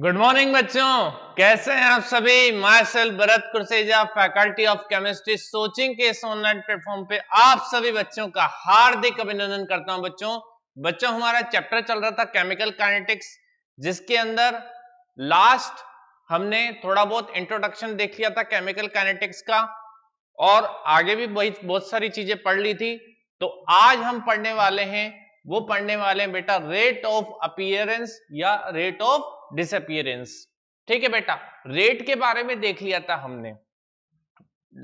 good morning बच्चों कैसे हैं आप सभी माई सेल भरत कुरसेजा फैकल्टी ऑफ केमिस्ट्री सोचिंग के इस ऑनलाइन प्लेटफॉर्म पे आप सभी बच्चों का हार्दिक अभिनंदन करता हूं बच्चों बच्चों हमारा चैप्टर चल रहा था केमिकल काइनेटिक्स जिसके अंदर लास्ट हमने थोड़ा बहुत इंट्रोडक्शन देख लिया था केमिकल काइनेटिक्स का और आगे भी बहुत बहुत सारी चीजें पढ़ ली थी तो आज हम पढ़ने वाले हैं वो पढ़ने वाले हैं बेटा रेट ऑफ अपियरेंस या रेट ऑफ डिसअपियरेंस ठीक है बेटा रेट के बारे में देख लिया था हमने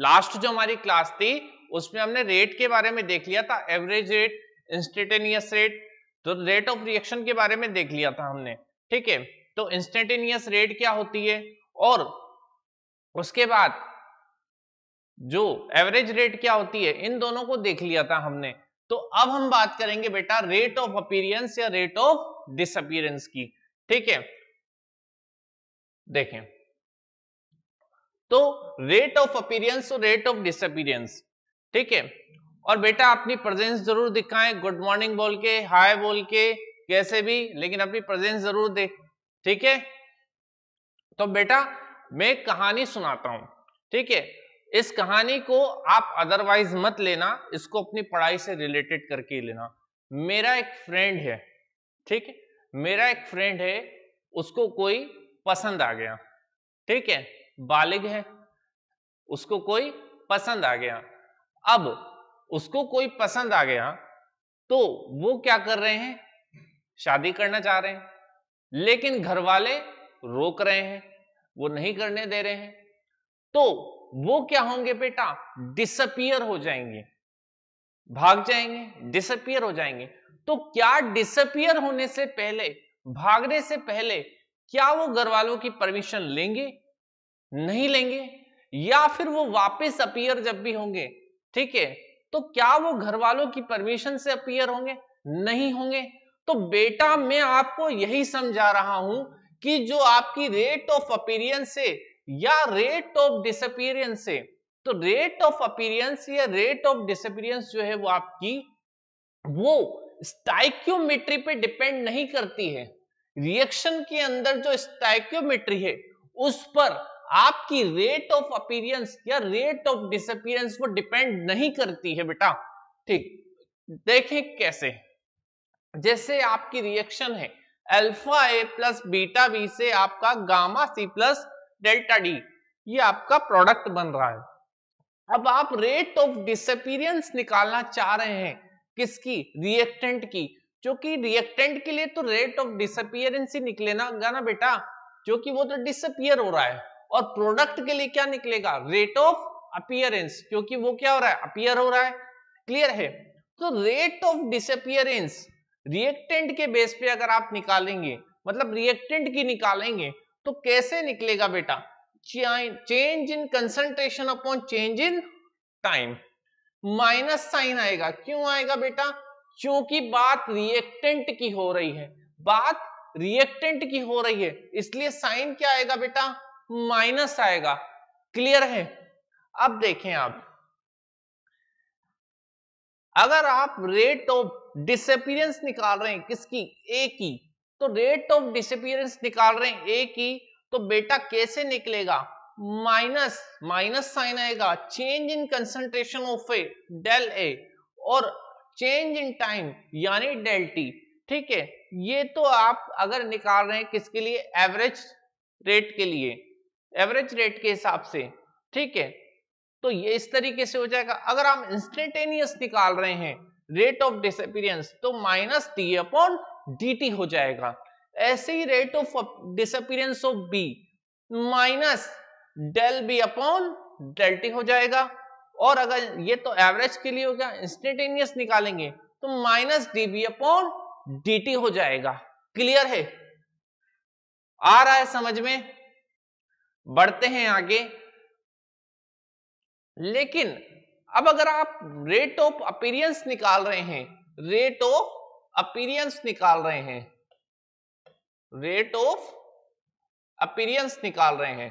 लास्ट जो हमारी क्लास थी उसमें हमने रेट के बारे में देख लिया था एवरेज रेट इंस्टेटेनियस रेट तो रेट ऑफ रिएक्शन के बारे में देख लिया था हमने ठीक है तो इंस्टेंटेनियस रेट क्या होती है और उसके बाद जो एवरेज रेट क्या होती है इन दोनों को देख लिया था हमने तो अब हम बात करेंगे बेटा रेट ऑफ अपीरियंस या रेट ऑफ डिसअपीरेंस की ठीक है देखें तो रेट ऑफ अपीरियंस और रेट ऑफ डिसअपीरियंस ठीक है और बेटा अपनी प्रेजेंस जरूर दिखाएं गुड मॉर्निंग बोल के हाय बोल के कैसे भी लेकिन अपनी प्रेजेंस जरूर दे ठीक है तो बेटा मैं कहानी सुनाता हूं ठीक है इस कहानी को आप अदरवाइज मत लेना इसको अपनी पढ़ाई से रिलेटेड करके लेना मेरा एक फ्रेंड है ठीक है मेरा एक फ्रेंड है उसको कोई पसंद आ गया ठीक है बालिग है उसको कोई पसंद आ गया अब उसको कोई पसंद आ गया तो वो क्या कर रहे हैं शादी करना चाह रहे हैं लेकिन घर वाले रोक रहे हैं वो नहीं करने दे रहे हैं तो वो क्या होंगे बेटा डिसअपियर हो जाएंगे भाग जाएंगे डिसअपियर हो जाएंगे तो क्या डिसअपियर होने से पहले भागने से पहले क्या वो घर वालों की परमिशन लेंगे नहीं लेंगे या फिर वो वापस अपियर जब भी होंगे ठीक है तो क्या वो घर वालों की परमिशन से अपियर होंगे नहीं होंगे तो बेटा मैं आपको यही समझा रहा हूं कि जो आपकी रेट ऑफ अपीरियंस है या रेट ऑफ डिसअपीरियंस से तो रेट ऑफ अपीरियंस या रेट ऑफ डिसअपीरियंस जो है वो आपकी वो स्टाइक्योमेट्री पे डिपेंड नहीं करती है रिएक्शन के अंदर जो स्टाइक्योमेट्री है उस पर आपकी रेट ऑफ अपीरियंस या रेट ऑफ डिसअपीयरेंस वो डिपेंड नहीं करती है बेटा ठीक देखें कैसे जैसे आपकी रिएक्शन है alpha A plus beta B से आपका gamma C plus delta D ये आपका प्रोडक्ट बन रहा है अब आप रेट ऑफ डिसअपीरियंस निकालना चाह रहे हैं किसकी रिएक्टेंट की जो कि रिएक्टेंट के लिए तो रेट ऑफ डिसअपियरेंस ही निकलेगा ना बेटा जो कि वो तो डिसअपियर हो रहा है और प्रोडक्ट के लिए क्या निकलेगा रेट ऑफ अपियरेंस क्योंकि वो क्या हो रहा है अपियर हो रहा है क्लियर है तो रेट ऑफ डिसअपियरेंस रिएक्टेंट के बेस पे अगर आप निकालेंगे मतलब रिएक्टेंट की निकालेंगे तो कैसे निकलेगा बेटा change in concentration upon change in time minus sign आएगा क्यों आएगा बेटा क्योंकि बात रिएक्टेंट की हो रही है बात रिएक्टेंट की हो रही है इसलिए साइन क्या आएगा बेटा माइनस आएगा क्लियर है अब देखें आप अगर आप रेट ऑफ डिसअपियरेंस निकाल रहे हैं किसकी ए की तो रेट ऑफ डिसअपियरेंस निकाल रहे हैं ए की तो बेटा कैसे निकलेगा माइनस माइनस साइन आएगा change in concentration of A del A और चेंज इन टाइम यानी डेल्टी ठीक है ये तो आप अगर निकाल रहे हैं किसके लिए एवरेज रेट के लिए एवरेज रेट के हिसाब से ठीक है तो ये इस तरीके से हो जाएगा अगर हम इंस्टेंटेनियस निकाल रहे हैं रेट ऑफ डिसअपीरियंस तो minus T upon D T हो जाएगा ऐसे ही rate of disappearance of B minus del B upon del T हो जाएगा और अगर ये तो एवरेज के लिए हो गया इंस्टेंटेनियस निकालेंगे तो माइनस डीबी अपॉन डी हो जाएगा क्लियर है आ रहा है समझ में बढ़ते हैं आगे लेकिन अब अगर आप रेट ऑफ अपीरियंस निकाल रहे हैं रेट ऑफ अपीरियंस निकाल रहे हैं रेट ऑफ अपीरियंस निकाल रहे हैं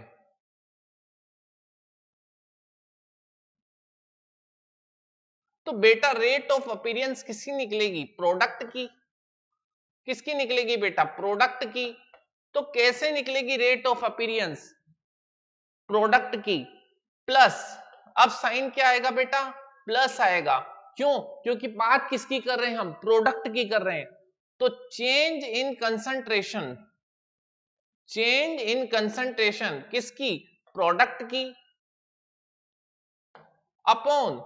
तो बेटा रेट ऑफ अपीरियंस किसकी निकलेगी प्रोडक्ट की किसकी निकलेगी बेटा प्रोडक्ट की तो कैसे निकलेगी रेट ऑफ अपीरियंस प्रोडक्ट की प्लस अब साइन क्या आएगा बेटा प्लस आएगा क्यों क्योंकि बात किसकी कर रहे हैं हम प्रोडक्ट की कर रहे हैं तो change in concentration change in concentration किसकी प्रोडक्ट की upon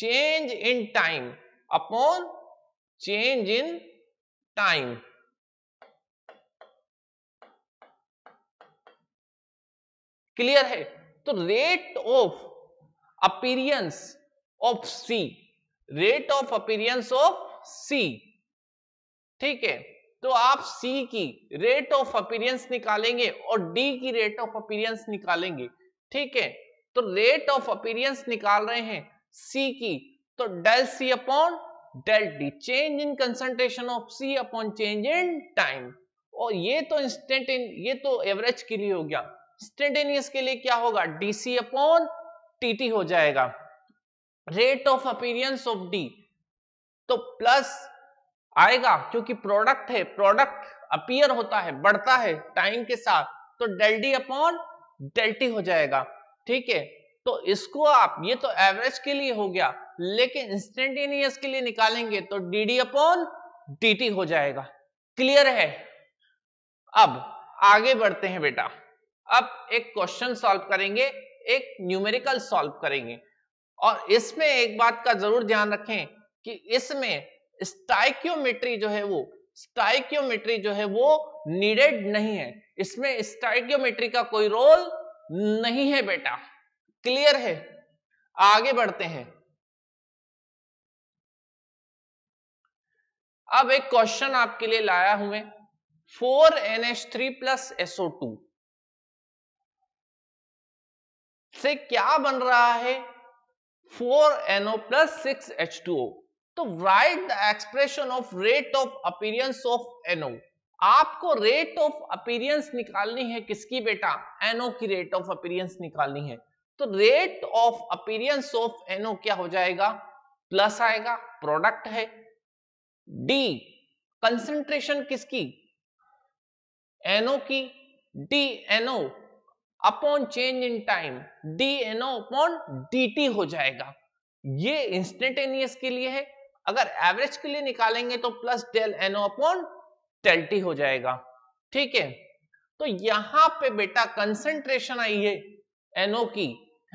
change in time upon change in time clear है तो rate of appearance of C rate of appearance of C ठीक है तो आप सी की रेट ऑफ अपीरियंस निकालेंगे और डी की रेट ऑफ अपीरियंस निकालेंगे ठीक है तो रेट ऑफ अपीरियंस निकाल रहे हैं सी की तो del C upon del d change in concentration of C upon change in time और ये तो इंस्टेंट इन ये तो एवरेज के लिए हो गया इंस्टेंटेनियस के लिए क्या होगा डीसी अपॉन टीटी हो जाएगा rate of appearance of d तो प्लस आएगा क्योंकि प्रोडक्ट है प्रोडक्ट अपीयर होता है बढ़ता है टाइम के साथ तो डेल डी अपॉन डेल्टी हो जाएगा ठीक है तो इसको आप ये तो एवरेज के लिए हो गया लेकिन इंस्टेंटेनियस के लिए निकालेंगे तो d D upon D T हो जाएगा क्लियर है अब आगे बढ़ते हैं बेटा अब एक क्वेश्चन सॉल्व करेंगे एक न्यूमेरिकल सॉल्व करेंगे और इसमें एक बात का जरूर ध्यान रखें कि इसमें स्टाइक्योमेट्री जो है वो स्टाइक्योमेट्री जो है वो नीडेड नहीं है इसमें स्टाइक्योमेट्री का कोई रोल नहीं है बेटा क्लियर है आगे बढ़ते हैं अब एक क्वेश्चन आपके लिए लाया हुए four N H three plus SO two से क्या बन रहा है four NO plus six H two O तो write the expression of rate of appearance of NO आपको रेट ऑफ अपीरियंस निकालनी है किसकी बेटा एनओ की रेट ऑफ अपीरियंस निकालनी है तो rate of appearance of NO क्या हो जाएगा प्लस आएगा प्रोडक्ट है डी कंसेंट्रेशन किसकी एनओ की d NO upon change in time d NO upon d हो जाएगा ये इंस्टेंटेनियस के लिए है अगर एवरेज के लिए निकालेंगे तो plus del NO upon del t हो जाएगा ठीक है तो यहां पे बेटा कंसेंट्रेशन आई है एनओ की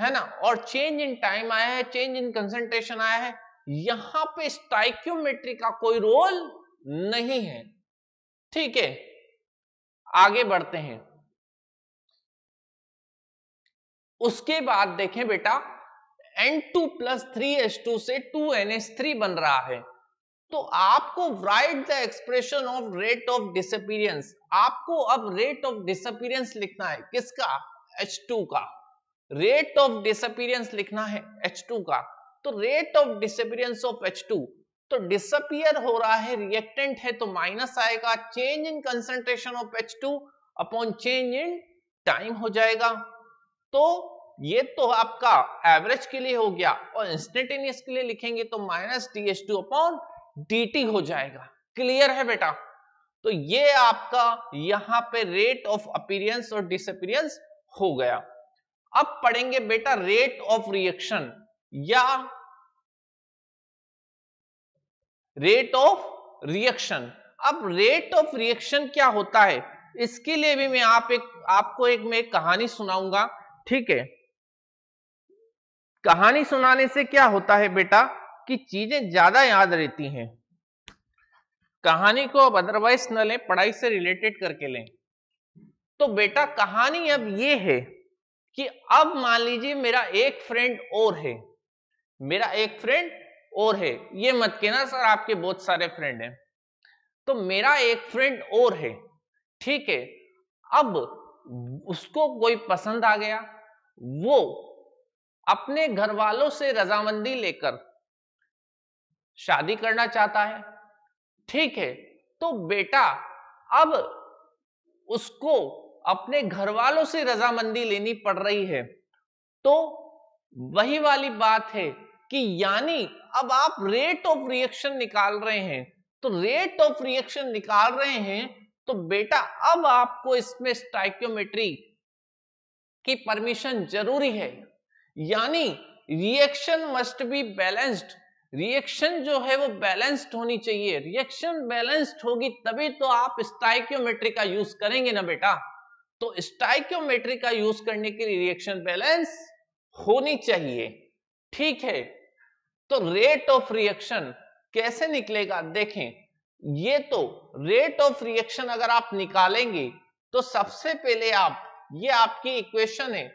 है ना और चेंज इन टाइम आया है चेंज इन कंसेंट्रेशन आया है यहां पे स्टाइक्योमेट्री का कोई रोल नहीं है ठीक है आगे बढ़ते हैं उसके बाद देखें बेटा N2 plus three S two से टू एन एस थ्री बन रहा है तो आपको write the expression of rate of disappearance आपको अब रेट ऑफ डिसअपीरियंस लिखना है किसका H2 का रेट ऑफ डिसअपीरियंस लिखना है H2 का तो rate of disappearance of H2 तो डिसअपियर हो रहा है रिएक्टेंट है तो माइनस आएगा change in concentration of H2 upon change in time हो जाएगा तो ये तो आपका एवरेज के लिए हो गया और इंस्टेंटेनियस के लिए लिखेंगे तो minus d H two upon D T हो जाएगा क्लियर है बेटा तो ये आपका यहां पे रेट ऑफ अपीरियंस और डिसअपीरियंस हो गया अब पढ़ेंगे बेटा रेट ऑफ रिएक्शन या रेट ऑफ रिएक्शन अब रेट ऑफ रिएक्शन क्या होता है इसके लिए भी मैं आप एक आपको एक मैं कहानी सुनाऊंगा ठीक है कहानी सुनाने से क्या होता है बेटा कि चीजें ज्यादा याद रहती हैं कहानी को अब अदरवाइज न लें पढ़ाई से रिलेटेड करके लें तो बेटा कहानी अब ये है कि अब मान लीजिए मेरा एक फ्रेंड और है मेरा एक फ्रेंड और है ये मत कहना सर आपके बहुत सारे फ्रेंड हैं तो मेरा एक फ्रेंड और है ठीक है अब उसको कोई पसंद आ गया वो अपने घर वालों से रजामंदी लेकर शादी करना चाहता है ठीक है तो बेटा अब उसको अपने घर वालों से रजामंदी लेनी पड़ रही है तो वही वाली बात है कि यानी अब आप रेट ऑफ रिएक्शन निकाल रहे हैं तो रेट ऑफ रिएक्शन निकाल रहे हैं तो बेटा अब आपको इसमें स्टाइक्योमेट्री की परमिशन जरूरी है यानी reaction must be balanced reaction जो है वो बैलेंस्ड होनी चाहिए रिएक्शन बैलेंस्ड होगी तभी तो आप स्टाइक्योमेट्री का यूज करेंगे ना बेटा तो स्टाइक्योमेट्री का यूज करने की रिएक्शन बैलेंस होनी चाहिए ठीक है तो रेट ऑफ रिएक्शन कैसे निकलेगा देखें ये तो रेट ऑफ रिएक्शन अगर आप निकालेंगे तो सबसे पहले आप ये आपकी इक्वेशन है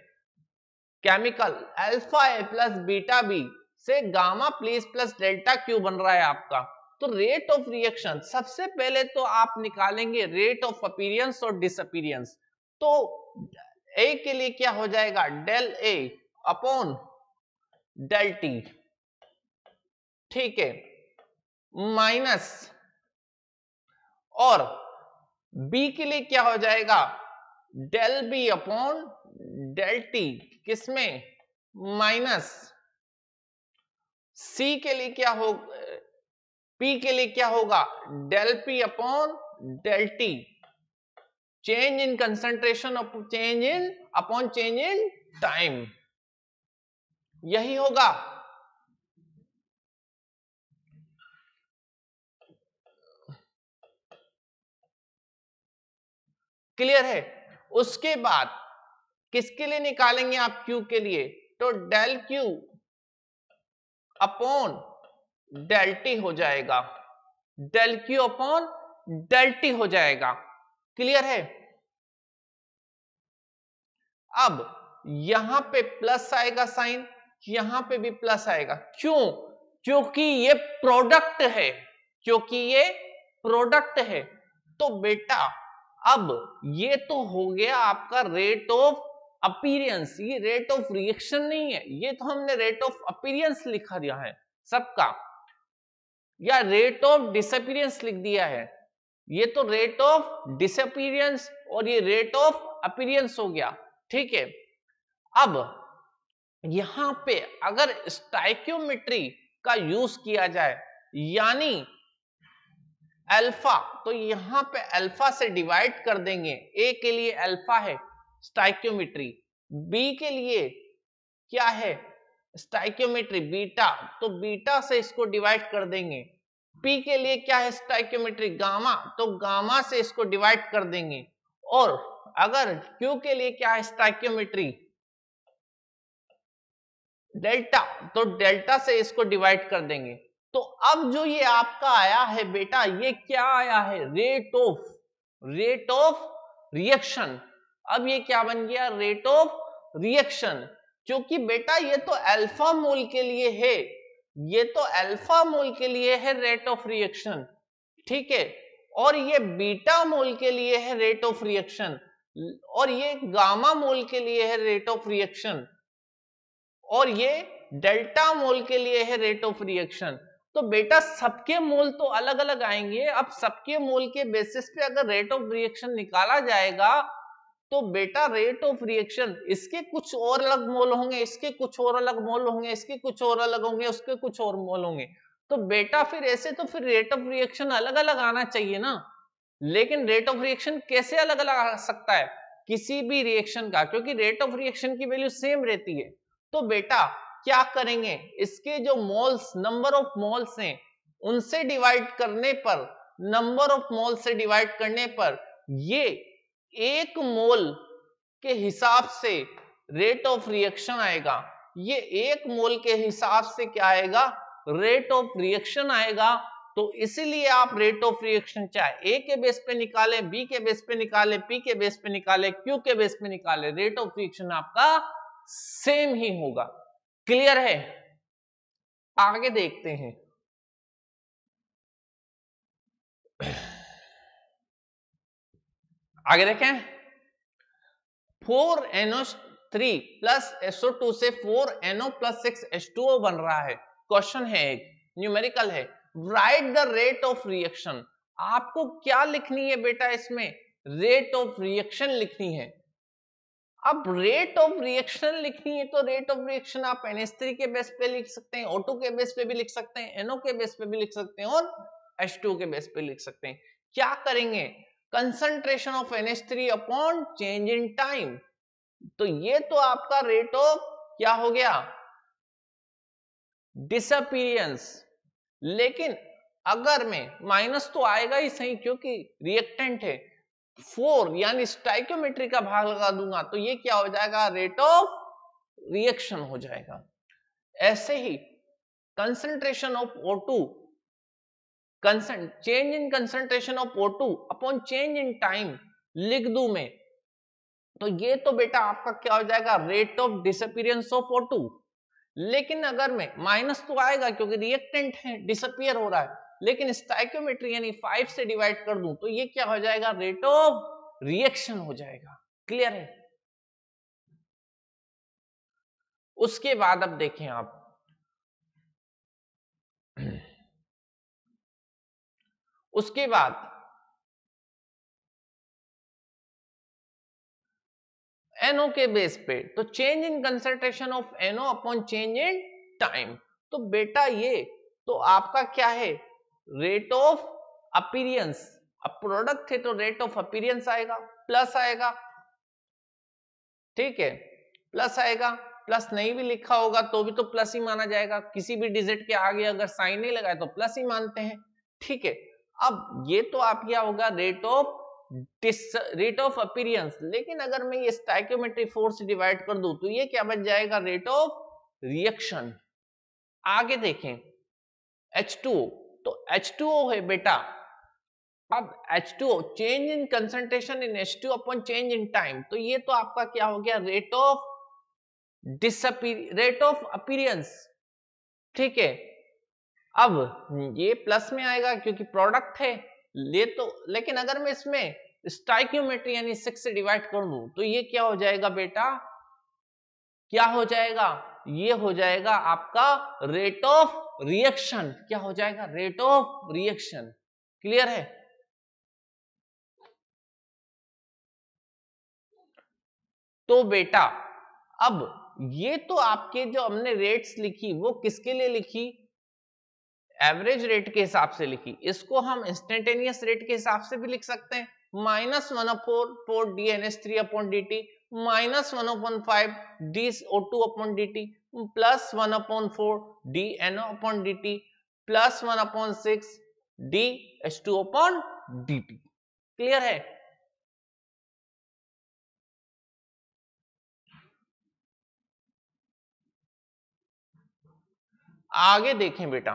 chemical alpha A plus beta B से gamma please plus delta Q बन रहा है आपका तो रेट ऑफ रिएक्शन सबसे पहले तो आप निकालेंगे रेट ऑफ अपीरियंस और डिसअपीरियंस तो ए के लिए क्या हो जाएगा del A upon del t ठीक है माइनस और बी के लिए क्या हो जाएगा del B upon del t किसमें माइनस सी के लिए क्या हो पी के लिए क्या होगा del P upon del t change in concentration of change in upon change in time यही होगा क्लियर है उसके बाद किसके लिए निकालेंगे आप क्यू के लिए तो डेल क्यू अपॉन डेल्टी हो जाएगा डेल क्यू अपॉन डेल्टी हो जाएगा क्लियर है अब यहां पे प्लस आएगा साइन यहां पे भी प्लस आएगा क्यों क्योंकि ये प्रोडक्ट है क्योंकि ये प्रोडक्ट है तो बेटा अब ये तो हो गया आपका रेट ऑफ अपीरियंस ये रेट ऑफ रिएक्शन नहीं है ये तो हमने रेट ऑफ अपीरियंस लिखा दिया है सबका या रेट ऑफ डिसअपीरियंस लिख दिया है ये तो रेट ऑफ डिसअपीरियंस और ये रेट ऑफ अपीरियंस हो गया ठीक है अब यहां पे अगर स्टाइक्योमेट्री का यूज किया जाए यानी अल्फा तो यहां पे अल्फा से डिवाइड कर देंगे ए के लिए अल्फा है स्टाइक्योमेट्री बी के लिए क्या है स्टाइक्योमेट्री बीटा तो बीटा से इसको डिवाइड कर देंगे पी के लिए क्या है स्टाइक्योमेट्री गामा तो गामा से इसको डिवाइड कर देंगे और अगर क्यू के लिए क्या है स्टाइक्योमेट्री डेल्टा तो डेल्टा से इसको डिवाइड कर देंगे तो अब जो ये आपका आया है बेटा ये क्या आया है rate of rate of reaction अब ये क्या बन गया रेट ऑफ रिएक्शन क्योंकि बेटा ये तो अल्फा मोल के लिए है ये तो अल्फा मोल के लिए है रेट ऑफ रिएक्शन ठीक है और ये बीटा मोल के लिए है रेट ऑफ रिएक्शन और ये गामा मोल के लिए है रेट ऑफ रिएक्शन और ये डेल्टा मोल के लिए है रेट ऑफ रिएक्शन तो बेटा सबके मोल तो अलग अलग आएंगे अब सबके मोल के बेसिस पे अगर रेट ऑफ रिएक्शन निकाला जाएगा तो बेटा रेट ऑफ रिएक्शन इसके कुछ और अलग मोल होंगे इसके कुछ और अलग मोल होंगे इसके कुछ और अलग होंगे उसके कुछ और मोल होंगे तो बेटा फिर ऐसे तो फिर रेट ऑफ रिएक्शन अलग अलग आना चाहिए ना लेकिन रेट ऑफ रिएक्शन कैसे अलग अलग आ सकता है किसी भी रिएक्शन का क्योंकि रेट ऑफ रिएक्शन की वैल्यू सेम रहती है तो बेटा क्या करेंगे इसके जो मोल्स नंबर ऑफ मोल्स हैं उनसे डिवाइड करने पर नंबर ऑफ मोल से डिवाइड करने पर ये एक मोल के हिसाब से रेट ऑफ रिएक्शन आएगा ये एक मोल के हिसाब से क्या आएगा रेट ऑफ रिएक्शन आएगा तो इसीलिए आप रेट ऑफ रिएक्शन चाहे ए के बेस पे निकाले बी के बेस पे निकाले पी के बेस पे निकाले क्यू के बेस पे निकाले रेट ऑफ रिएक्शन आपका सेम ही होगा क्लियर है आगे देखते हैं आगे देखें four NO three plus SO two से four NO plus six H two O बन रहा है क्वेश्चन है एक न्यूमेरिकल है write the rate of reaction आपको क्या लिखनी है बेटा इसमें रेट ऑफ रिएक्शन लिखनी है अब रेट ऑफ रिएक्शन लिखनी है तो रेट ऑफ रिएक्शन आप एनएस3 के बेस पे लिख सकते हैं ऑटो के बेस पे भी लिख सकते हैं एनओ के बेस पे भी लिख सकते हैं और टू के बेस पे लिख सकते हैं क्या करेंगे concentration of NH3 upon change in time तो ये तो आपका रेट ऑफ क्या हो गया डिसअपीरियंस लेकिन अगर मैं माइनस तो आएगा ही सही क्योंकि रिएक्टेंट है फोर यानी स्टाइक्योमेट्री का भाग लगा दूंगा तो ये क्या हो जाएगा रेट ऑफ रिएक्शन हो जाएगा ऐसे ही concentration of O two consent change in concentration of O two upon change in time लिख दू मैं तो ये तो बेटा आपका क्या हो जाएगा rate of disappearance of O two लेकिन अगर मैं माइनस तो आएगा क्योंकि रिएक्टेंट है डिसअपियर हो रहा है लेकिन स्टाइक्योमेट्री यानी फाइव से डिवाइड कर दूं तो ये क्या हो जाएगा रेट ऑफ रिएक्शन हो जाएगा क्लियर है उसके बाद अब देखें आप उसके बाद एनओ के बेस पे तो change in concentration of NO upon change in time तो बेटा ये तो आपका क्या है रेट ऑफ अपीरियंस अब प्रोडक्ट है तो रेट ऑफ अपीरियंस आएगा प्लस आएगा ठीक है प्लस आएगा प्लस नहीं भी लिखा होगा तो भी तो प्लस ही माना जाएगा किसी भी डिजिट के आगे अगर साइन नहीं लगाए तो प्लस ही मानते हैं ठीक है अब ये तो आप क्या होगा rate of rate of appearance लेकिन अगर मैं ये स्टाइक्योमेट्री फोर्स डिवाइड कर दू तो ये क्या बच जाएगा रेट ऑफ रिएक्शन आगे देखें टू तो H2O है बेटा अब H2O change in concentration in two upon change in time तो ये तो आपका क्या हो गया rate of rate of appearance ठीक है अब ये प्लस में आएगा क्योंकि प्रोडक्ट है ले तो लेकिन अगर मैं इसमें स्टाइक्योमेट्री यानी सिक्स से डिवाइड कर लू तो ये क्या हो जाएगा बेटा क्या हो जाएगा ये हो जाएगा आपका रेट ऑफ रिएक्शन क्या हो जाएगा रेट ऑफ रिएक्शन क्लियर है तो बेटा अब ये तो आपके जो हमने रेट्स लिखी वो किसके लिए लिखी एवरेज रेट के हिसाब से लिखी इसको हम इंस्टेंटेनियस रेट के हिसाब से भी लिख सकते हैं minus one upon four d N S three upon D t minus one upon five d O two upon D t plus one upon four d N upon D t plus one upon six d S two upon D t clear है आगे देखें बेटा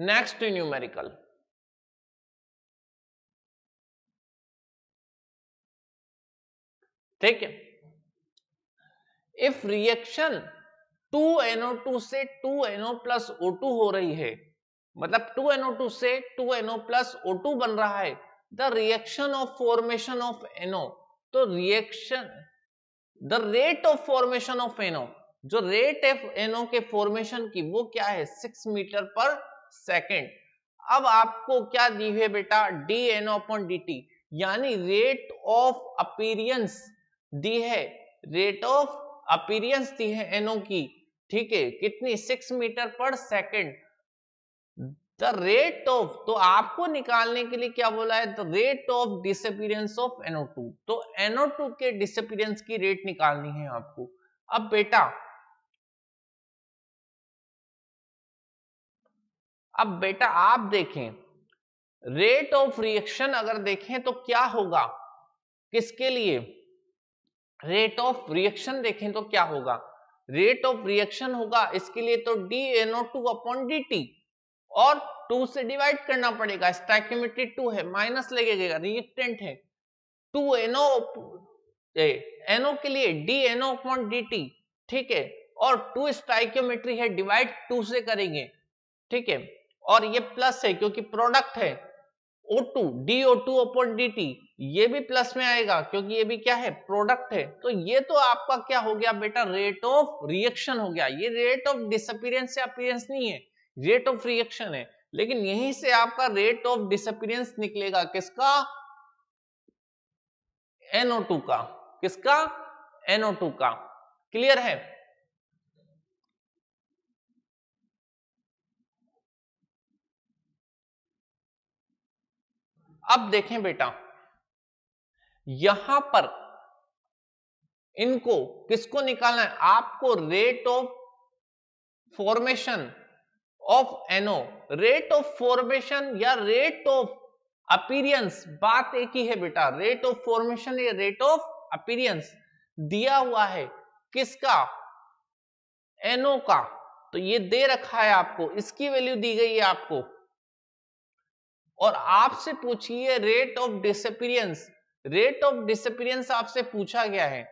next numerical ठीक है if reaction 2NO2 से 2NO plus O2 हो रही है मतलब 2NO2 से 2NO प्लस O2 बन रहा है the reaction of formation of NO तो reaction the rate of formation of NO जो रेट ऑफ NO के फॉर्मेशन की वो क्या है सिक्स मीटर पर सेकेंड अब आपको क्या दी है बेटा d N open d t यानी रेट ऑफ अपीरियंस दी है रेट ऑफ अपीरियंस दी है एनओ की ठीक है कितनी six metre per second the rate of तो आपको निकालने के लिए क्या बोला है the rate of disappearance of NO two तो एनओ टू के डिसअपीरियंस की रेट निकालनी है आपको अब बेटा अब बेटा आप देखें रेट ऑफ रिएक्शन अगर देखें तो क्या होगा किसके लिए रेट ऑफ रिएक्शन देखें तो क्या होगा रेट ऑफ रिएक्शन होगा इसके लिए तो d NO two upon D t और टू से डिवाइड करना पड़ेगा स्टैक्यूमिटी टू है माइनस लगेगा रिएक्टेंट है टू एनओ एनओ के लिए d NO upon D t ठीक है और टू स्टाइक्योमेट्री है डिवाइड टू से करेंगे ठीक है और ये प्लस है क्योंकि प्रोडक्ट है O two d O two upon D t ये भी प्लस में आएगा क्योंकि ये भी क्या है प्रोडक्ट है तो ये तो आपका क्या हो गया बेटा रेट ऑफ रिएक्शन हो गया ये रेट ऑफ डिसअपीरेंस या अपीरेंस नहीं है रेट ऑफ रिएक्शन है लेकिन यहीं से आपका रेट ऑफ डिसअपीरेंस निकलेगा किसका NO2 का किसका NO2 का क्लियर है अब देखें बेटा यहां पर इनको किसको निकालना है आपको rate of formation of NO rate of formation या रेट ऑफ अपीरियंस बात एक ही है बेटा रेट ऑफ फॉर्मेशन या रेट ऑफ अपीरियंस दिया हुआ है किसका एनो का तो ये दे रखा है आपको इसकी वैल्यू दी गई है आपको और आपसे पूछिए rate of disappearance rate of disappearance आपसे पूछा गया है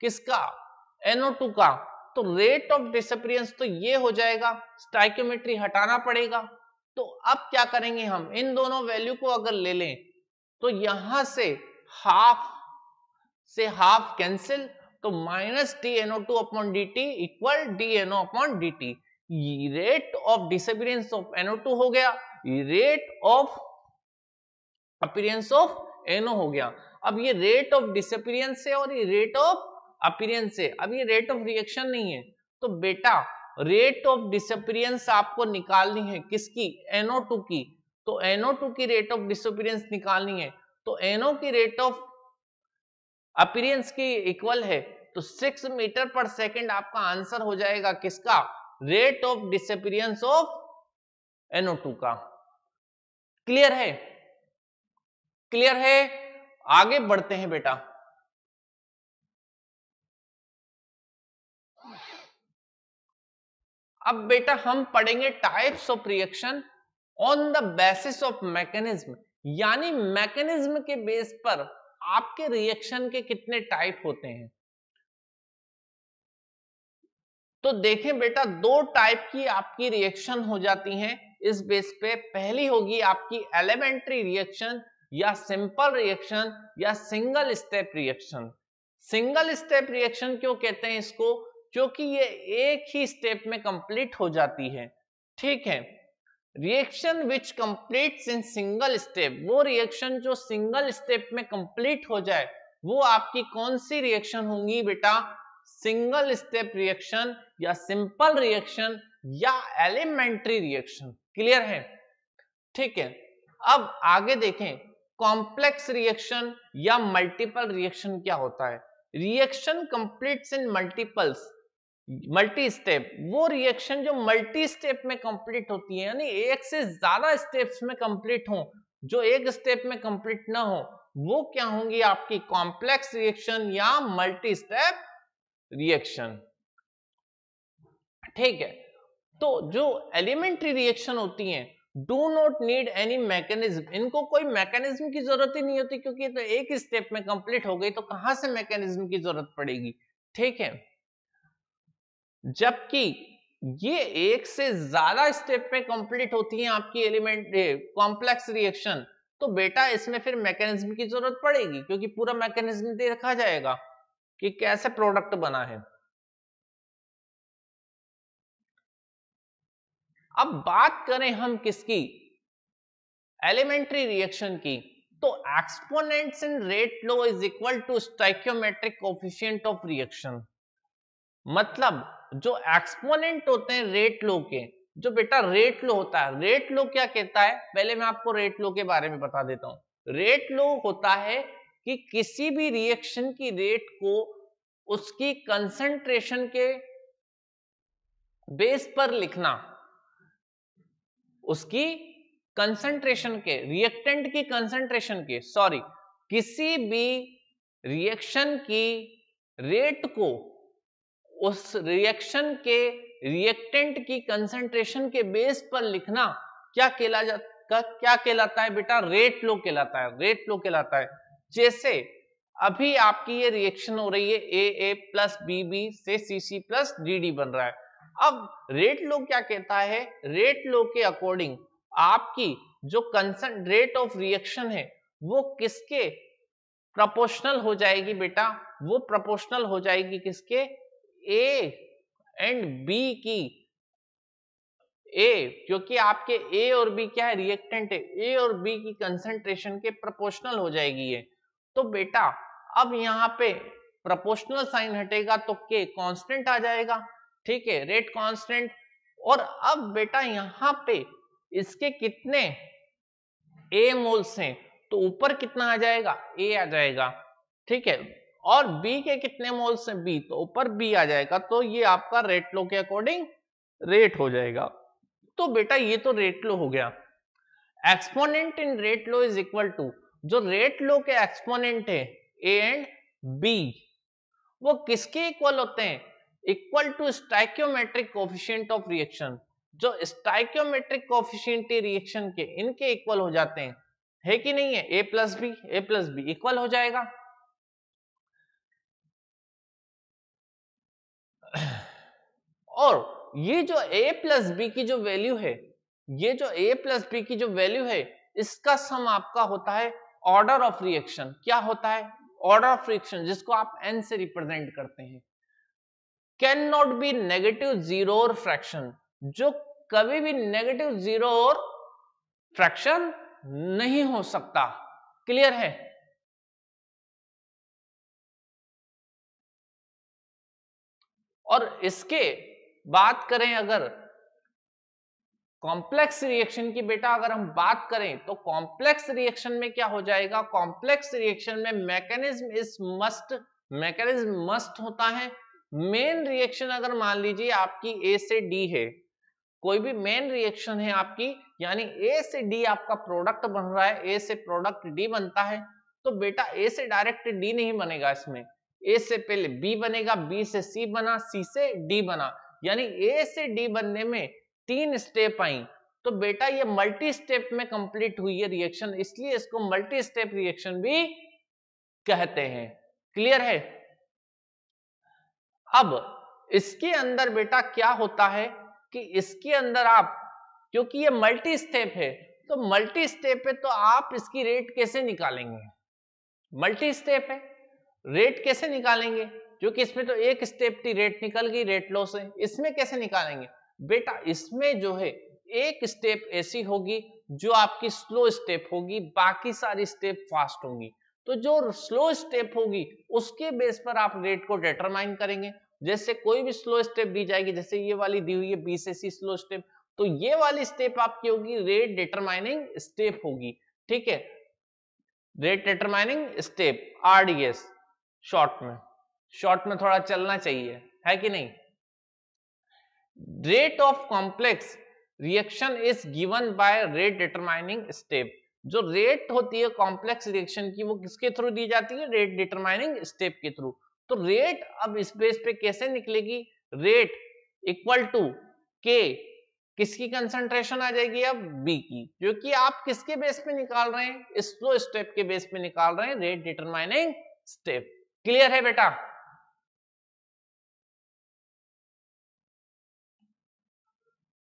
किसका NO2 का तो रेट ऑफ डिसपीरियंस तो ये हो जाएगा स्टाइक्योमेट्री हटाना पड़ेगा तो अब क्या करेंगे हम इन दोनों वैल्यू को अगर ले लें तो यहां से हाफ से हाफ कैंसिल तो minus d NO two upon D t equal d NO upon D t rate of disappearance of NO two हो गया rate of appearance of NO हो गया अब ये रेट ऑफ डिसअपीरियंस है और ये रेट ऑफ अपीरियंस है अब ये रेट ऑफ रिएक्शन नहीं है तो बेटा रेट ऑफ डिसअपीरियंस आपको निकालनी है किसकी टू की तो टू की रेट ऑफ डिसअपीरियंस निकालनी है तो NO की रेट ऑफ अपीरियंस की इक्वल है तो सिक्स मीटर पर सेकेंड आपका आंसर हो जाएगा किसका rate of disappearance of NO2 का क्लियर है क्लियर है आगे बढ़ते हैं बेटा अब बेटा हम पढ़ेंगे types of reaction on the basis of mechanism यानी मैकेनिज्म के बेस पर आपके रिएक्शन के कितने टाइप होते हैं तो देखें बेटा दो टाइप की आपकी रिएक्शन हो जाती हैं इस बेस पे पहली होगी आपकी एलिमेंट्री रिएक्शन या सिंपल रिएक्शन या single step reaction single step reaction क्यों कहते हैं इसको क्योंकि ये एक ही स्टेप में कंप्लीट हो जाती है ठीक है reaction which complete in single step वो रिएक्शन जो सिंगल स्टेप में कंप्लीट हो जाए वो आपकी कौन सी रिएक्शन होंगी बेटा सिंगल स्टेप रिएक्शन या सिंपल रिएक्शन या एलिमेंट्री रिएक्शन क्लियर है ठीक है अब आगे देखें कॉम्प्लेक्स रिएक्शन या मल्टीपल रिएक्शन क्या होता है reaction complete in multiples multi step वो रिएक्शन जो मल्टी स्टेप में कंप्लीट होती है यानी एक से ज्यादा स्टेप्स में कंप्लीट हो जो एक स्टेप में कंप्लीट ना हो वो क्या होंगी आपकी कॉम्प्लेक्स रिएक्शन या मल्टी स्टेप रिएक्शन ठीक है तो जो एलिमेंट्री रिएक्शन होती हैं do not need any mechanism इनको कोई मैकेनिज्म की जरूरत ही नहीं होती क्योंकि तो एक स्टेप में कंप्लीट हो गई तो कहां से मैकेनिज्म की जरूरत पड़ेगी ठीक है जबकि ये एक से ज्यादा स्टेप में कंप्लीट होती है आपकी एलिमेंट कॉम्प्लेक्स रिएक्शन तो बेटा इसमें फिर मैकेनिज्म की जरूरत पड़ेगी क्योंकि पूरा मैकेनिज्म देखा जाएगा कि कैसे प्रोडक्ट बना है अब बात करें हम किसकी एलिमेंट्री रिएक्शन की तो exponents in rate law is equal to stoichiometric coefficient of reaction मतलब जो एक्सपोनेंट होते हैं रेट लो के जो बेटा रेट लो होता है रेट लो क्या कहता है पहले मैं आपको रेट लो के बारे में बता देता हूं रेट लो होता है कि किसी भी रिएक्शन की रेट को उसकी कंसंट्रेशन के बेस पर लिखना उसकी कंसंट्रेशन के रिएक्टेंट की कंसंट्रेशन के सॉरी किसी भी रिएक्शन की रेट को उस रिएक्शन के रिएक्टेंट की कंसंट्रेशन के बेस पर लिखना क्या कहला जाता क्या कहलाता है बेटा रेट लो कहलाता है रेट लो कहलाता है जैसे अभी आपकी ये रिएक्शन हो रही है a A plus b B से c C plus d D बन रहा है अब रेट लो क्या कहता है रेट लो के अकॉर्डिंग आपकी जो रेट ऑफ रिएक्शन है वो किसके प्रोपोर्शनल हो जाएगी बेटा वो प्रोपोर्शनल हो जाएगी किसके ए एंड बी की ए क्योंकि आपके ए और बी क्या है रिएक्टेंट है ए और बी की कंसंट्रेशन के प्रोपोर्शनल हो जाएगी ये तो बेटा अब यहाँ पे प्रोपोर्शनल साइन हटेगा तो के कांस्टेंट आ जाएगा ठीक है रेट कांस्टेंट और अब बेटा यहां पे इसके कितने ए मोल्स हैं तो ऊपर कितना आ जाएगा ए आ जाएगा ठीक है और बी के कितने मोल्स हैं बी तो ऊपर बी आ जाएगा तो ये आपका रेट लो के अकॉर्डिंग रेट हो जाएगा तो बेटा ये तो रेट लो हो गया exponent in rate law is equal to जो रेट लो के एक्सपोनेंट है ए एंड बी वो किसके इक्वल होते हैं equal to stoichiometric coefficient of reaction जो स्टाइक्योमेट्रिक कोफिशियंट रिएक्शन के इनके इक्वल हो जाते हैं है कि नहीं है A plus B A plus B equal हो जाएगा और ये जो ए प्लस बी की जो वैल्यू है ये जो ए प्लस बी की जो वैल्यू है इसका सम आपका होता है ऑर्डर ऑफ रिएक्शन क्या होता है ऑर्डर ऑफ रिएक्शन जिसको आप एन से रिप्रेजेंट करते हैं can not be negative zero और फ्रैक्शन जो कभी भी नेगेटिव जीरो और फ्रैक्शन नहीं हो सकता क्लियर है और इसके बात करें अगर कॉम्प्लेक्स रिएक्शन की बेटा अगर हम बात करें तो कॉम्प्लेक्स रिएक्शन में क्या हो जाएगा कॉम्प्लेक्स रिएक्शन में mechanism is must mechanism must होता है मेन रिएक्शन अगर मान लीजिए आपकी ए से डी है कोई भी मेन रिएक्शन है आपकी यानी ए से डी आपका प्रोडक्ट बन रहा है ए से प्रोडक्ट डी बनता है तो बेटा ए से डायरेक्ट डी नहीं बनेगा इसमें ए से पहले बी बनेगा बी से सी बना सी से डी बना यानी ए से डी बनने में तीन स्टेप आई तो बेटा ये मल्टी स्टेप में कंप्लीट हुई है रिएक्शन इसलिए इसको मल्टी स्टेप रिएक्शन भी कहते हैं क्लियर है अब इसके अंदर बेटा क्या होता है कि इसके अंदर आप क्योंकि ये मल्टी स्टेप है तो मल्टी स्टेप है तो आप इसकी रेट कैसे निकालेंगे मल्टी स्टेप है रेट कैसे निकालेंगे क्योंकि इसमें तो एक स्टेप की रेट निकल गई रेट लॉस है इसमें कैसे निकालेंगे बेटा इसमें जो है एक स्टेप ऐसी होगी जो आपकी स्लो स्टेप होगी बाकी सारी स्टेप फास्ट होंगी तो जो स्लो स्टेप होगी उसके बेस पर आप रेट को डिटरमाइन करेंगे जैसे कोई भी स्लो स्टेप दी जाएगी जैसे ये वाली दी हुई है बी से सी स्लो स्टेप तो ये वाली स्टेप आपकी होगी रेट डिटरमाइनिंग स्टेप होगी ठीक है rate determining step RDS short में शॉर्ट में थोड़ा चलना चाहिए है कि नहीं rate of complex reaction is given by rate determining step जो रेट होती है कॉम्प्लेक्स रिएक्शन की वो किसके थ्रू दी जाती है रेट डिटरमाइनिंग स्टेप के थ्रू तो रेट अब इस बेस पे कैसे निकलेगी रेट इक्वल टू के किसकी कंसंट्रेशन आ जाएगी अब बी की क्योंकि आप किसके बेस पे निकाल रहे हैं स्लो स्टेप के बेस पे निकाल रहे हैं रेट डिटरमाइनिंग स्टेप क्लियर है बेटा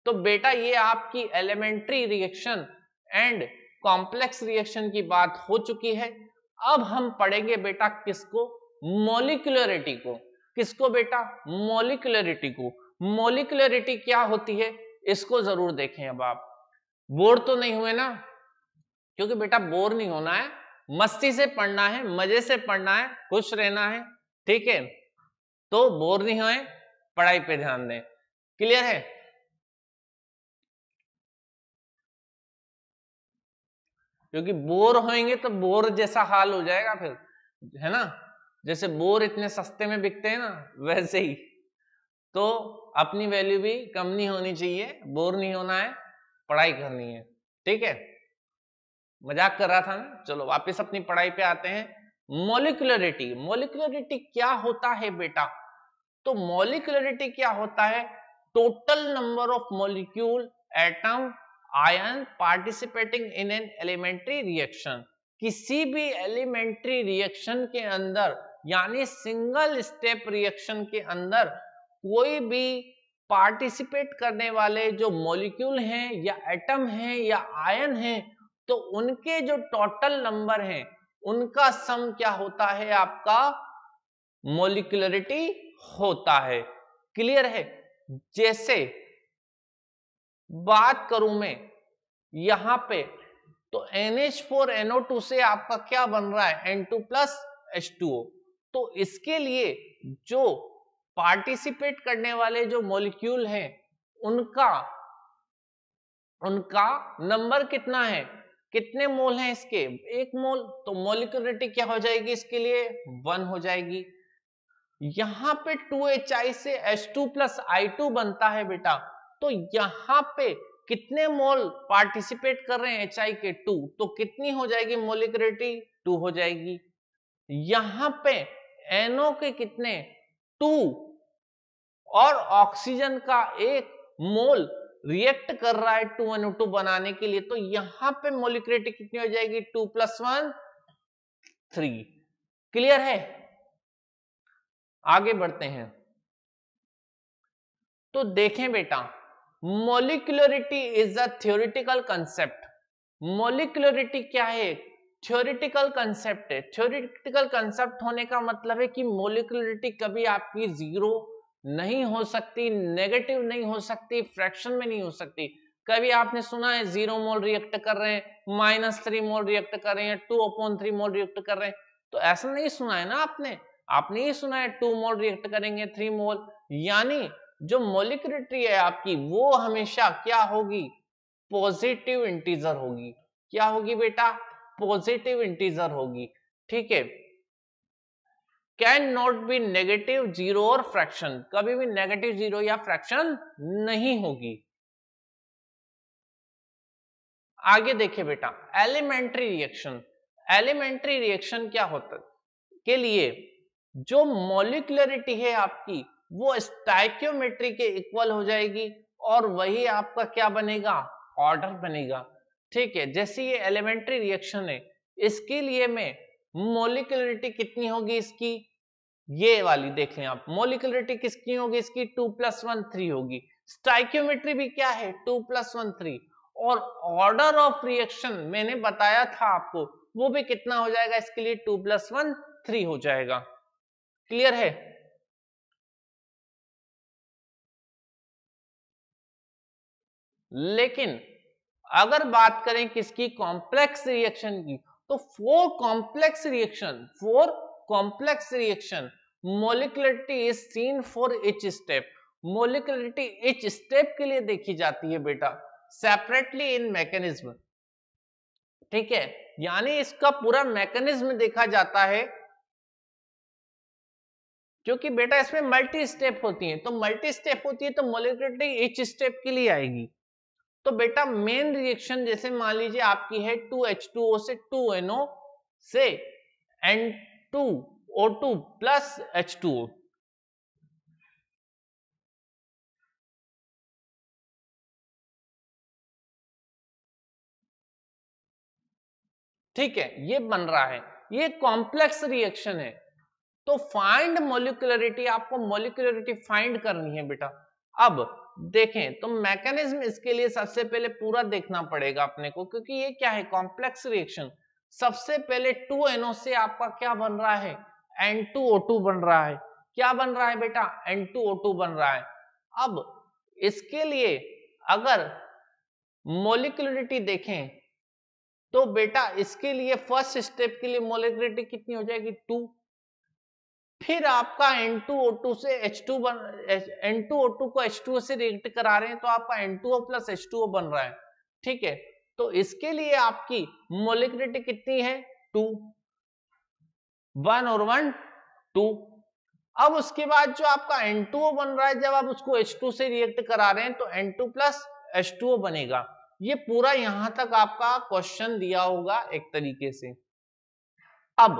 तो बेटा ये आपकी elementary reaction and complex reaction की बात हो चुकी है अब हम पढ़ेंगे बेटा किसको मोलिकुलरिटी को किसको बेटा मोलिकुलरिटी को मोलिकुलरिटी क्या होती है इसको जरूर देखें अब आप बोर तो नहीं हुए ना क्योंकि बेटा बोर नहीं होना है मस्ती से पढ़ना है मजे से पढ़ना है खुश रहना है ठीक है तो बोर नहीं हो पढ़ाई पे ध्यान दें क्लियर है क्योंकि बोर होएंगे तो बोर जैसा हाल हो जाएगा फिर है ना जैसे बोर इतने सस्ते में बिकते हैं ना वैसे ही तो अपनी वैल्यू भी कम नहीं होनी चाहिए बोर नहीं होना है पढ़ाई करनी है ठीक है मजाक कर रहा था ना चलो वापस अपनी पढ़ाई पे आते हैं मोलिकुलरिटी मोलिकुलरिटी क्या होता है बेटा तो मोलिकुलरिटी क्या होता है total number of molecule atom ion participating in an elementary reaction किसी भी एलिमेंट्री रिएक्शन के अंदर यानी सिंगल स्टेप रिएक्शन के अंदर कोई भी पार्टिसिपेट करने वाले जो मॉलिक्यूल हैं या एटम हैं या आयन हैं तो उनके जो टोटल नंबर हैं उनका सम क्या होता है आपका मोलिकुलरिटी होता है क्लियर है जैसे बात करूं मैं यहां पे तो NH4NO2 से आपका क्या बन रहा है N2 टू प्लस H2O तो इसके लिए जो पार्टिसिपेट करने वाले जो मॉलिक्यूल हैं उनका उनका नंबर कितना है कितने मोल हैं इसके एक मोल तो मोलिकुलरिटी क्या हो जाएगी इसके लिए वन हो जाएगी यहां पे टू एच से H2 टू प्लस आई बनता है बेटा तो यहां पे कितने मोल पार्टिसिपेट कर रहे हैं एच के टू तो कितनी हो जाएगी मोलिक्रेटी टू हो जाएगी यहां पे एनओ के कितने टू और ऑक्सीजन का एक मोल रिएक्ट कर रहा है टू एनओ टू बनाने के लिए तो यहां पे मोलिक्रिटी कितनी हो जाएगी two plus one three clear है आगे बढ़ते हैं तो देखें बेटा molecularity is a theoretical concept molecularity क्या है थ्योरिटिकल कंसेप्ट है थ्योरिटिकल कंसेप्ट होने का मतलब है कि मोलिकुलरिटी कभी आपकी जीरो नहीं हो सकती नेगेटिव नहीं हो सकती फ्रैक्शन में नहीं हो सकती कभी आपने सुना है जीरो मोल रिएक्ट कर रहे हैं माइनस थ्री मोल रिएक्ट कर रहे हैं two upon three mole react कर रहे हैं तो ऐसा नहीं सुना है ना आपने आपने ये सुना है टू मोल रिएक्ट करेंगे थ्री मोल यानी जो मोलिक्यूलिटी है आपकी वो हमेशा क्या होगी पॉजिटिव इंटीजर होगी क्या होगी बेटा पॉजिटिव इंटीजर होगी ठीक है can not be negative zero और फ्रैक्शन कभी भी नेगेटिव जीरो या फ्रैक्शन नहीं होगी आगे देखे बेटा एलिमेंट्री रिएक्शन एलिमेंट्री रिएक्शन क्या होता है के लिए जो मोलिकुलरिटी है आपकी वो स्टाइक्योमेट्री के इक्वल हो जाएगी और वही आपका क्या बनेगा ऑर्डर बनेगा ठीक है जैसे ये एलिमेंट्री रिएक्शन है इसके लिए मैं मोलिकुलरिटी कितनी होगी इसकी ये वाली देख लें आप मोलिकुलरिटी किसकी होगी इसकी टू प्लस वन थ्री होगी स्टाइक्योमेट्री भी क्या है टू प्लस वन थ्री और ऑर्डर ऑफ रिएक्शन मैंने बताया था आपको वो भी कितना हो जाएगा इसके लिए टू प्लस वन थ्री हो जाएगा क्लियर है लेकिन अगर बात करें किसकी कॉम्प्लेक्स रिएक्शन की तो for complex reaction for complex reaction molecularity is seen for each step molecularity each step के लिए देखी जाती है बेटा सेपरेटली इन मैकेनिज्म ठीक है यानी इसका पूरा मैकेनिज्म देखा जाता है क्योंकि बेटा इसमें मल्टी स्टेप तो होती है तो मल्टी स्टेप होती है तो मोलिकुलरिटी इच स्टेप के लिए आएगी तो बेटा मेन रिएक्शन जैसे मान लीजिए आपकी है टू एच टू ओ से टू ओ से N two O two plus H two O ठीक है ये बन रहा है ये कॉम्प्लेक्स रिएक्शन है तो फाइंड मोलिकुलरिटी आपको मोलिकुलरिटी फाइंड करनी है बेटा अब देखें तो मैकेनिज्म इसके लिए सबसे पहले पूरा देखना पड़ेगा अपने को क्योंकि ये क्या है कॉम्प्लेक्स रिएक्शन सबसे पहले टू एनओ से आपका क्या बन रहा है एन टू ओ टू बन रहा है क्या बन रहा है बेटा एन टू ओ टू बन रहा है अब इसके लिए अगर मोलिकुलरिटी देखें तो बेटा इसके लिए फर्स्ट स्टेप के लिए मोलिकुलरिटी कितनी हो जाएगी टू फिर आपका N2O2 से H2 बन N2O2 को H2O से रिएक्ट करा रहे हैं तो आपका N2O प्लस H2O बन रहा है ठीक है तो इसके लिए आपकी मोलिक्रिटी कितनी है टू वन और वन टू अब उसके बाद जो आपका N2O बन रहा है जब आप उसको H2 से रिएक्ट करा रहे हैं तो N2 प्लस ओ बनेगा ये पूरा यहां तक आपका क्वेश्चन दिया होगा एक तरीके से अब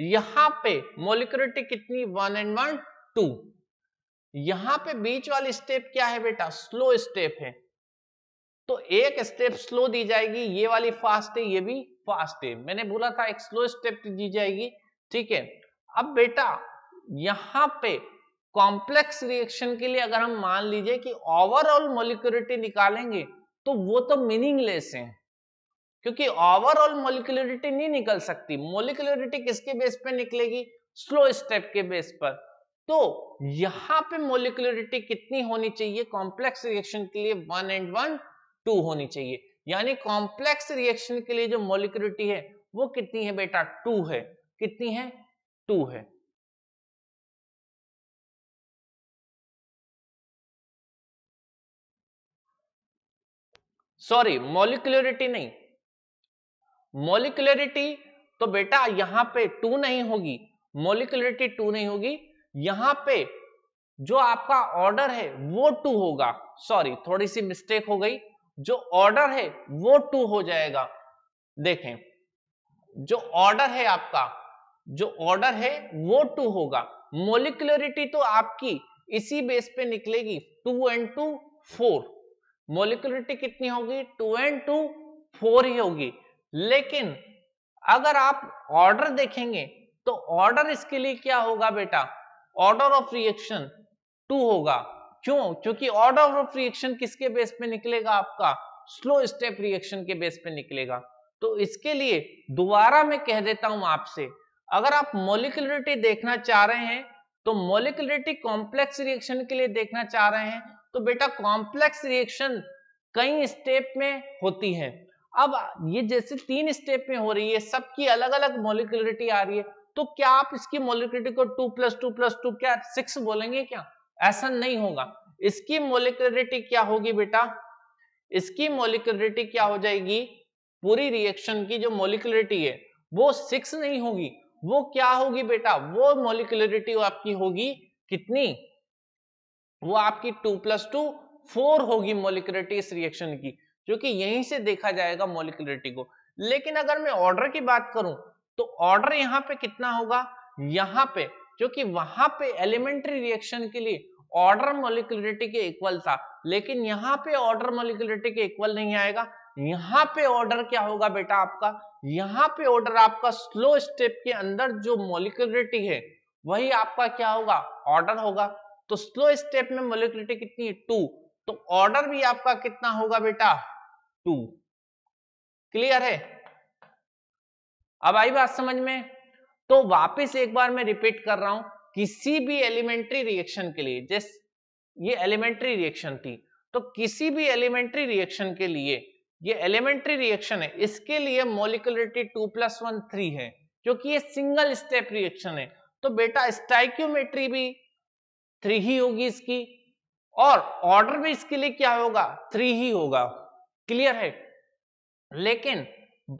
यहां पे मोलिकुलरिटी कितनी वन एंड वन टू यहां पे बीच वाली स्टेप क्या है बेटा स्लो स्टेप है तो एक स्टेप स्लो दी जाएगी ये वाली फास्ट है ये भी फास्ट है मैंने बोला था एक स्लो स्टेप दी जाएगी ठीक है अब बेटा यहां पे कॉम्प्लेक्स रिएक्शन के लिए अगर हम मान लीजिए कि ओवरऑल मोलिक्योरिटी निकालेंगे तो वो तो मीनिंगलेस है क्योंकि ओवरऑल मोलिकुलरिटी नहीं निकल सकती मोलिकुलरिटी किसके बेस पे निकलेगी स्लो स्टेप के बेस पर तो यहां पे मोलिकुलरिटी कितनी होनी चाहिए कॉम्प्लेक्स रिएक्शन के लिए वन एंड वन टू होनी चाहिए यानी कॉम्प्लेक्स रिएक्शन के लिए जो मोलिकुलरिटी है वो कितनी है बेटा टू है कितनी है टू है सॉरी मोलिकुलरिटी नहीं मोलिकुलरिटी तो बेटा यहां पे टू नहीं होगी मोलिकुलरिटी टू नहीं होगी यहां पे जो आपका ऑर्डर है वो टू होगा सॉरी थोड़ी सी मिस्टेक हो गई जो ऑर्डर है वो टू हो जाएगा देखें जो ऑर्डर है आपका जो ऑर्डर है वो टू होगा मोलिकुलरिटी तो आपकी इसी बेस पे निकलेगी two and two four molecularity कितनी होगी टू एंड टू फोर ही होगी लेकिन अगर आप ऑर्डर देखेंगे तो ऑर्डर इसके लिए क्या होगा बेटा ऑर्डर ऑफ रिएक्शन टू होगा क्यों क्योंकि ऑर्डर ऑफ रिएक्शन किसके बेस पे निकलेगा आपका स्लो स्टेप रिएक्शन के बेस पे निकलेगा तो इसके लिए दोबारा मैं कह देता हूं आपसे अगर आप मोलिकुलरिटी देखना चाह रहे हैं तो मोलिकुलरिटी कॉम्प्लेक्स रिएक्शन के लिए देखना चाह रहे हैं तो बेटा कॉम्प्लेक्स रिएक्शन कई स्टेप में होती है अब ये जैसे तीन स्टेप में हो रही है सबकी अलग अलग मोलिकुलरिटी आ रही है तो क्या आप इसकी मोलिकुलरिटी को two plus two plus two क्या सिक्स बोलेंगे क्या ऐसा नहीं होगा इसकी मोलिकुलरिटी क्या होगी बेटा इसकी मोलिकुलरिटी क्या हो जाएगी पूरी रिएक्शन की जो मोलिकुलरिटी है वो सिक्स नहीं होगी वो क्या होगी बेटा वो मोलिकुलरिटी आपकी होगी कितनी वो आपकी टू प्लस टू फोर होगी मोलिकुलरिटी इस रिएक्शन की जो कि यहीं से देखा जाएगा मोलिकुलरिटी को लेकिन अगर मैं ऑर्डर की बात करूं तो ऑर्डर यहाँ पे कितना होगा यहाँ पे जो कि वहां पे एलिमेंट्री रिएक्शन के लिए ऑर्डर मोलिकुलरिटी के इक्वल था लेकिन यहाँ पे ऑर्डर मोलिकुलरिटी के इक्वल नहीं आएगा यहाँ पे ऑर्डर क्या होगा बेटा आपका यहाँ पे ऑर्डर आपका स्लो स्टेप के अंदर जो मोलिकुलरिटी है वही आपका क्या होगा ऑर्डर होगा तो स्लो स्टेप में मोलिकुलरिटी कितनी है टू तो ऑर्डर भी आपका कितना होगा बेटा टू क्लियर है अब आई बात समझ में तो वापस एक बार मैं रिपीट कर रहा हूं किसी भी एलिमेंट्री रिएक्शन के लिए जिस ये एलिमेंट्री रिएक्शन थी तो किसी भी एलिमेंट्री रिएक्शन के लिए ये एलिमेंट्री रिएक्शन है इसके लिए molecularity two plus one three है जो कि ये सिंगल स्टेप रिएक्शन है तो बेटा स्टाइक्योमेट्री भी थ्री ही होगी इसकी और ऑर्डर भी इसके लिए क्या होगा थ्री ही होगा क्लियर है लेकिन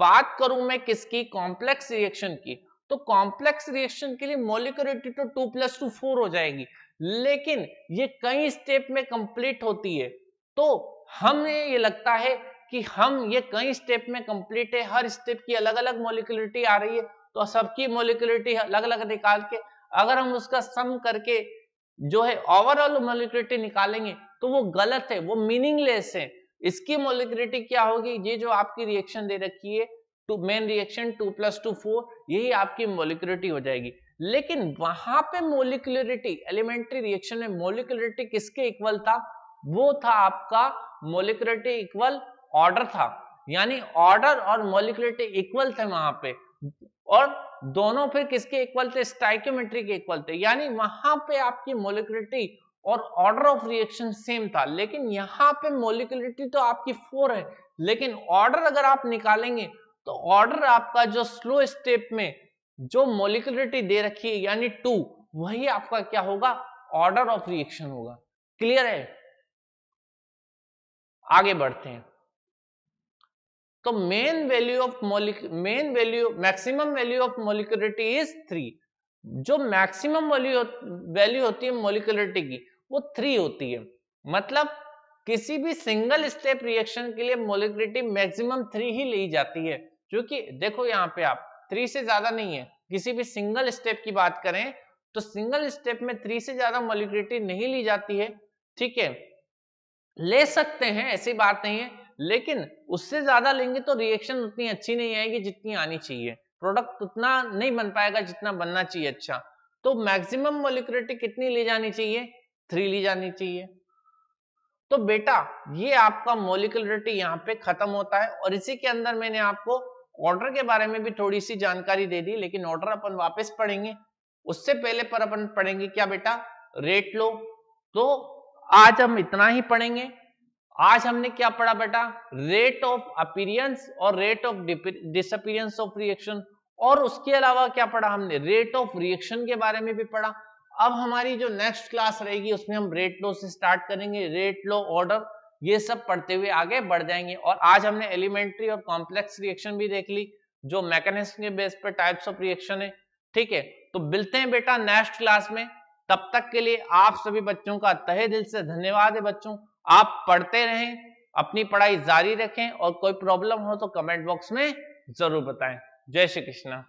बात करूं मैं किसकी कॉम्प्लेक्स रिएक्शन की तो कॉम्प्लेक्स रिएक्शन के लिए मोलिकोरिटी तो टू प्लस टू फोर हो जाएगी लेकिन ये कई स्टेप में कंप्लीट होती है तो हमें ये लगता है कि हम ये कई स्टेप में कंप्लीट है हर स्टेप की अलग अलग मोलिकुलरिटी आ रही है तो सबकी मोलिकुलरिटी अलग अलग निकाल के अगर हम उसका सम करके जो है ओवरऑल मोलिक्रिटी निकालेंगे तो वो गलत है वो मीनिंगलेस है इसकी मोलिक्रिटी क्या होगी ये जो आपकी रिएक्शन दे रखी है two main reaction two plus two four यही आपकी मोलिक्रिटी हो जाएगी लेकिन वहां पे मोलिकुलरिटी एलिमेंट्री रिएक्शन में मोलिकुलरिटी किसके इक्वल था वो था आपका मोलिकुलरिटी इक्वल ऑर्डर था यानी ऑर्डर और मोलिकुलरिटी इक्वल थे वहां पे और दोनों फिर किसके इक्वल थे स्टाइक्योमेट्री के इक्वल थे यानी वहां पे आपकी मोलिकुलरिटी और ऑर्डर ऑफ रिएक्शन सेम था लेकिन यहाँ पे मोलिकुलरिटी तो आपकी फोर है लेकिन ऑर्डर अगर आप निकालेंगे तो ऑर्डर आपका जो स्लो स्टेप में जो मोलिकुलरिटी दे रखी है यानी टू वही आपका क्या होगा ऑर्डर ऑफ रिएक्शन होगा क्लियर है आगे बढ़ते हैं तो main value of molec main value maximum value of molecularity is three जो मैक्सिमम वैल्यू वैल्यू होती है मोलिकुलरिटी की वो थ्री होती है मतलब किसी भी सिंगल स्टेप रिएक्शन के लिए मोलिकुलरिटी मैक्सिमम थ्री ही ली जाती है क्योंकि देखो यहाँ पे आप थ्री से ज्यादा नहीं है किसी भी सिंगल स्टेप की बात करें तो सिंगल स्टेप में थ्री से ज्यादा मोलिकुलरिटी नहीं ली जाती है ठीक है ले सकते हैं ऐसी बात नहीं है लेकिन उससे ज्यादा लेंगे तो रिएक्शन उतनी अच्छी नहीं आएगी जितनी आनी चाहिए प्रोडक्ट उतना नहीं बन पाएगा जितना बनना चाहिए अच्छा तो मैक्सिमम मोलिक्रिटी कितनी ली जानी चाहिए थ्री ली जानी चाहिए तो बेटा ये आपका मोलिकुलरिटी यहाँ पे खत्म होता है और इसी के अंदर मैंने आपको ऑर्डर के बारे में भी थोड़ी सी जानकारी दे दी लेकिन ऑर्डर अपन वापस पढ़ेंगे उससे पहले पर अपन पढ़ेंगे क्या बेटा रेट लो तो आज हम इतना ही पढ़ेंगे आज हमने क्या पढ़ा बेटा रेट ऑफ अपीरियंस और rate of disappearance of reaction और उसके अलावा क्या पढ़ा हमने रेट ऑफ रिएक्शन के बारे में भी पढ़ा अब हमारी जो नेक्स्ट क्लास रहेगी उसमें हम रेट लो से स्टार्ट करेंगे रेट लो ऑर्डर ये सब पढ़ते हुए आगे बढ़ जाएंगे और आज हमने एलिमेंट्री और कॉम्प्लेक्स रिएक्शन भी देख ली जो मैकेनिज्म के बेस पर टाइप्स ऑफ रिएक्शन है ठीक है तो मिलते हैं बेटा नेक्स्ट क्लास में तब तक के लिए आप सभी बच्चों का तहे दिल से धन्यवाद है बच्चों आप पढ़ते रहें अपनी पढ़ाई जारी रखें और कोई प्रॉब्लम हो तो कमेंट बॉक्स में जरूर बताएं जय श्री कृष्णा